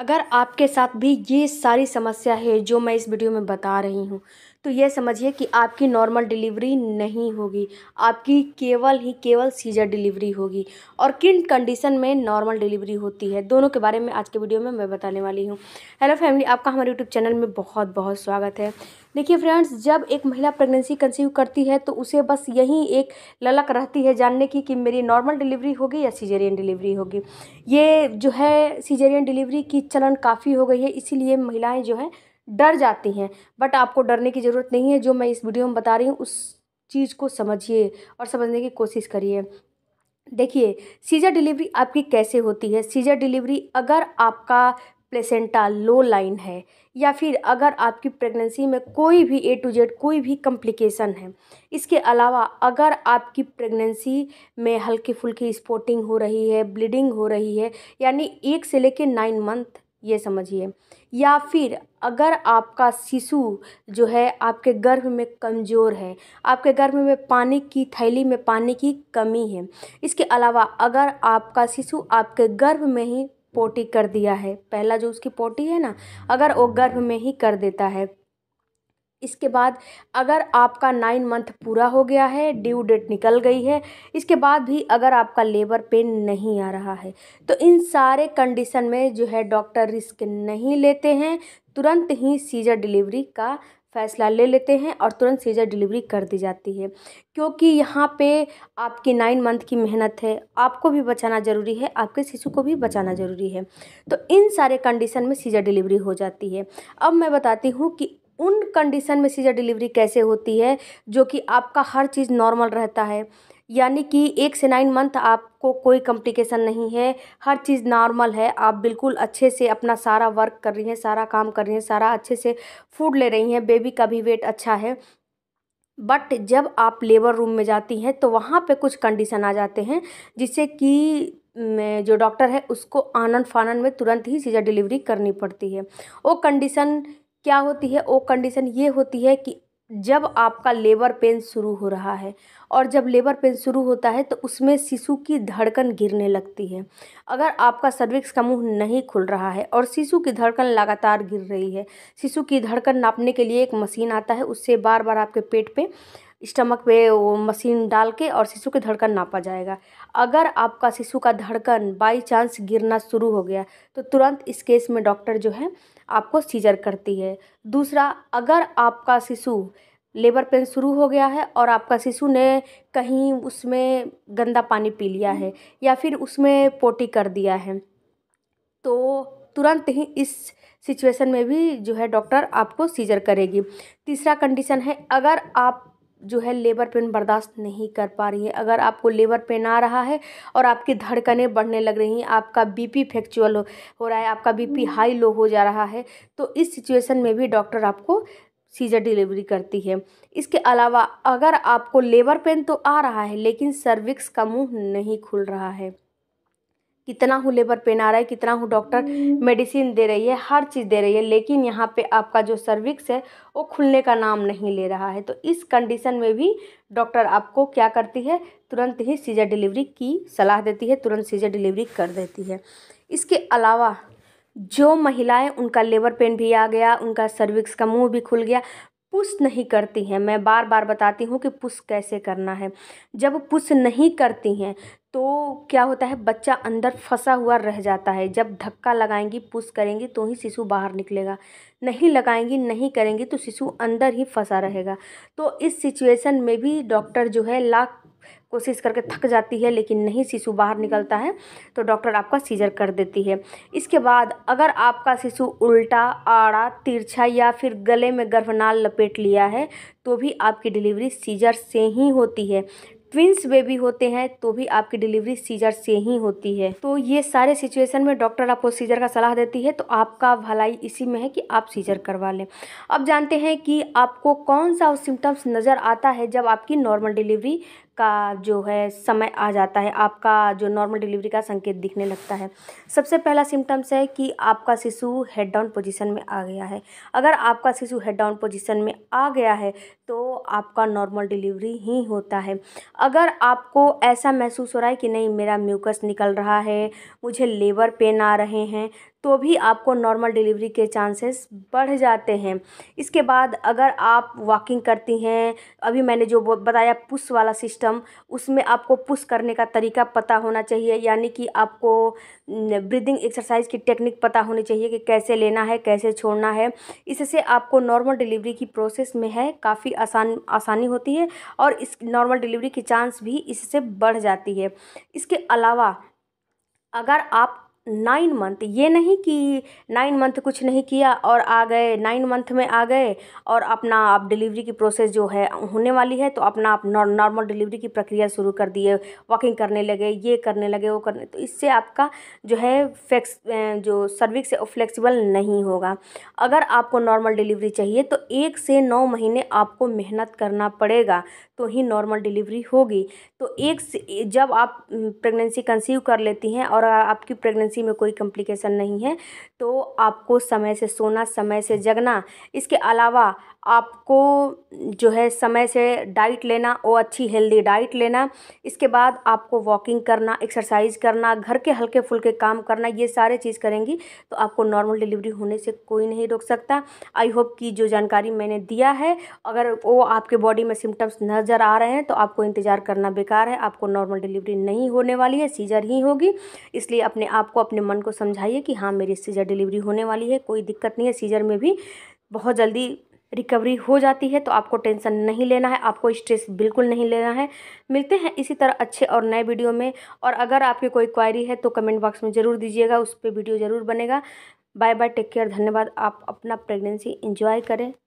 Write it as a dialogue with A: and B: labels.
A: अगर आपके साथ भी ये सारी समस्या है जो मैं इस वीडियो में बता रही हूँ तो ये समझिए कि आपकी नॉर्मल डिलीवरी नहीं होगी आपकी केवल ही केवल सीजर डिलीवरी होगी और किन कंडीशन में नॉर्मल डिलीवरी होती है दोनों के बारे में आज के वीडियो में मैं बताने वाली हूँ हेलो फैमिली आपका हमारे यूट्यूब चैनल में बहुत बहुत स्वागत है देखिए फ्रेंड्स जब एक महिला प्रेगनेंसी कंसीव करती है तो उसे बस यही एक ललक रहती है जानने की कि मेरी नॉर्मल डिलीवरी होगी या सीजेरियन डिलीवरी होगी ये जो है सीजेरियन डिलीवरी की चलन काफ़ी हो गई है इसीलिए महिलाएं जो हैं डर जाती हैं बट आपको डरने की ज़रूरत नहीं है जो मैं इस वीडियो में बता रही हूँ उस चीज़ को समझिए और समझने की कोशिश करिए देखिए सीजर डिलीवरी आपकी कैसे होती है सीजर डिलीवरी अगर आपका प्लेसेंटा लो लाइन है या फिर अगर आपकी प्रेगनेंसी में कोई भी ए टू जेड कोई भी कम्प्लिकेशन है इसके अलावा अगर आपकी प्रेगनेंसी में हल्की फुल्की स्पोटिंग हो रही है ब्लीडिंग हो रही है यानी एक से लेकर नाइन मंथ ये समझिए या फिर अगर आपका शिशु जो है आपके गर्भ में कमज़ोर है आपके गर्भ में पानी की थैली में पानी की कमी है इसके अलावा अगर आपका शिशु आपके गर्भ में ही पोटी कर दिया है पहला जो उसकी पोटी है ना अगर वो गर्भ में ही कर देता है इसके बाद अगर आपका नाइन मंथ पूरा हो गया है ड्यू डेट निकल गई है इसके बाद भी अगर आपका लेबर पेन नहीं आ रहा है तो इन सारे कंडीशन में जो है डॉक्टर रिस्क नहीं लेते हैं तुरंत ही सीजर डिलीवरी का फ़ैसला ले लेते हैं और तुरंत सीज़र डिलीवरी कर दी जाती है क्योंकि यहाँ पे आपकी नाइन मंथ की मेहनत है आपको भी बचाना ज़रूरी है आपके शिशु को भी बचाना ज़रूरी है तो इन सारे कंडीशन में सीज़र डिलीवरी हो जाती है अब मैं बताती हूँ कि उन कंडीशन में सीज़र डिलीवरी कैसे होती है जो कि आपका हर चीज़ नॉर्मल रहता है यानी कि एक से नाइन मंथ आपको कोई कॉम्प्लिकेशन नहीं है हर चीज़ नॉर्मल है आप बिल्कुल अच्छे से अपना सारा वर्क कर रही हैं सारा काम कर रही हैं सारा अच्छे से फूड ले रही हैं बेबी का भी वेट अच्छा है बट जब आप लेबर रूम में जाती हैं तो वहाँ पे कुछ कंडीशन आ जाते हैं जिससे कि जो डॉक्टर है उसको आनन फानन में तुरंत ही सीजा डिलीवरी करनी पड़ती है वो कंडीशन क्या होती है वो कंडीशन ये होती है कि जब आपका लेबर पेन शुरू हो रहा है और जब लेबर पेन शुरू होता है तो उसमें शिशु की धड़कन गिरने लगती है अगर आपका सर्विक्स का मुंह नहीं खुल रहा है और शिशु की धड़कन लगातार गिर रही है शिशु की धड़कन नापने के लिए एक मशीन आता है उससे बार बार आपके पेट पे स्टमक पे वो मशीन डाल के और शिशु की धड़कन नापा जाएगा अगर आपका शिशु का धड़कन बाई चांस गिरना शुरू हो गया तो तुरंत इस केस में डॉक्टर जो है आपको सीजर करती है दूसरा अगर आपका शिशु लेबर पेन शुरू हो गया है और आपका शिशु ने कहीं उसमें गंदा पानी पी लिया है या फिर उसमें पोटी कर दिया है तो तुरंत ही इस सिचुएशन में भी जो है डॉक्टर आपको सीजर करेगी तीसरा कंडीशन है अगर आप जो है लेबर पेन बर्दाश्त नहीं कर पा रही है अगर आपको लेबर पेन आ रहा है और आपकी धड़कनें बढ़ने लग रही हैं आपका बीपी पी हो, हो रहा है आपका बीपी हम्म। हाई लो हो जा रहा है तो इस सिचुएशन में भी डॉक्टर आपको सीजर डिलीवरी करती है इसके अलावा अगर आपको लेबर पेन तो आ रहा है लेकिन सर्विक्स का मुंह नहीं खुल रहा है कितना हूँ लेबर पेन आ रहा है कितना हूँ डॉक्टर मेडिसिन दे रही है हर चीज़ दे रही है लेकिन यहाँ पे आपका जो सर्विक्स है वो खुलने का नाम नहीं ले रहा है तो इस कंडीशन में भी डॉक्टर आपको क्या करती है तुरंत ही सीजर डिलीवरी की सलाह देती है तुरंत सीजर डिलीवरी कर देती है इसके अलावा जो महिलाएं उनका लेबर पेन भी आ गया उनका सर्विक्स का मुंह भी खुल गया पुश नहीं करती हैं मैं बार बार बताती हूँ कि पुश कैसे करना है जब पुश नहीं करती हैं तो क्या होता है बच्चा अंदर फंसा हुआ रह जाता है जब धक्का लगाएंगी पुश करेंगी तो ही शिशु बाहर निकलेगा नहीं लगाएंगी नहीं करेंगी तो शिशु अंदर ही फंसा रहेगा तो इस सिचुएशन में भी डॉक्टर जो है लाख कोशिश करके हम्म। थक जाती है लेकिन नहीं शिशु बाहर निकलता है तो डॉक्टर आपका सीजर कर देती है इसके बाद अगर आपका शिशु उल्टा आड़ा तिरछा या फिर गले में गर्भनाल लपेट लिया है तो भी आपकी डिलीवरी सीजर से ही होती है ट्विंस बेबी होते हैं तो भी आपकी डिलीवरी सीजर से ही होती है तो ये सारे सिचुएशन में डॉक्टर आपको सीजर का सलाह देती है तो आपका भलाई इसी में है कि आप सीजर करवा लें अब जानते हैं कि आपको कौन सा सिम्टम्स नज़र आता है जब आपकी नॉर्मल डिलीवरी का जो है समय आ जाता है आपका जो नॉर्मल डिलीवरी का संकेत दिखने लगता है सबसे पहला सिम्टम्स है कि आपका शिशु हेड डाउन पोजीशन में आ गया है अगर आपका शिशु हेड डाउन पोजीशन में आ गया है तो आपका नॉर्मल डिलीवरी ही होता है अगर आपको ऐसा महसूस हो रहा है कि नहीं मेरा म्यूकस निकल रहा है मुझे लेबर पेन आ रहे हैं तो भी आपको नॉर्मल डिलीवरी के चांसेस बढ़ जाते हैं इसके बाद अगर आप वॉकिंग करती हैं अभी मैंने जो बताया पुश वाला सिस्टम उसमें आपको पुश करने का तरीका पता होना चाहिए यानी कि आपको ब्रीदिंग एक्सरसाइज की टेक्निक पता होनी चाहिए कि कैसे लेना है कैसे छोड़ना है इससे आपको नॉर्मल डिलीवरी की प्रोसेस में है काफ़ी आसान आसानी होती है और इस नॉर्मल डिलीवरी की चांस भी इससे बढ़ जाती है इसके अलावा अगर आप नाइन मंथ ये नहीं कि नाइन मंथ कुछ नहीं किया और आ गए नाइन मंथ में आ गए और अपना आप डिलीवरी की प्रोसेस जो है होने वाली है तो अपना आप नॉर्मल डिलीवरी की प्रक्रिया शुरू कर दिए वॉकिंग करने लगे ये करने लगे वो करने तो इससे आपका जो है फ्लेक्स जो सर्विक्स है फ्लेक्सीबल नहीं होगा अगर आपको नॉर्मल डिलीवरी चाहिए तो एक से नौ महीने आपको मेहनत करना पड़ेगा तो ही नॉर्मल डिलीवरी होगी तो एक जब आप प्रेगनेंसी कंसीव कर लेती हैं और आपकी प्रेगनेंसी प्रेगनेंसी में कोई कॉम्प्लिकेशन नहीं है तो आपको समय से सोना समय से जगना इसके अलावा आपको जो है समय से डाइट लेना और अच्छी हेल्दी डाइट लेना इसके बाद आपको वॉकिंग करना एक्सरसाइज करना घर के हल्के फुल्के काम करना ये सारे चीज़ करेंगी तो आपको नॉर्मल डिलीवरी होने से कोई नहीं रोक सकता आई होप कि जो जानकारी मैंने दिया है अगर वो आपके बॉडी में सिम्टम्स नज़र आ रहे हैं तो आपको इंतज़ार करना बेकार है आपको नॉर्मल डिलीवरी नहीं होने वाली है सीजर ही होगी इसलिए अपने आप को अपने मन को समझाइए कि हाँ मेरी सीजर डिलीवरी होने वाली है कोई दिक्कत नहीं है सीजर में भी बहुत जल्दी रिकवरी हो जाती है तो आपको टेंशन नहीं लेना है आपको स्ट्रेस बिल्कुल नहीं लेना है मिलते हैं इसी तरह अच्छे और नए वीडियो में और अगर आपकी कोई क्वायरी है तो कमेंट बॉक्स में ज़रूर दीजिएगा उस पर वीडियो ज़रूर बनेगा बाय बाय टेक केयर धन्यवाद आप अपना प्रेगनेंसी इंजॉय करें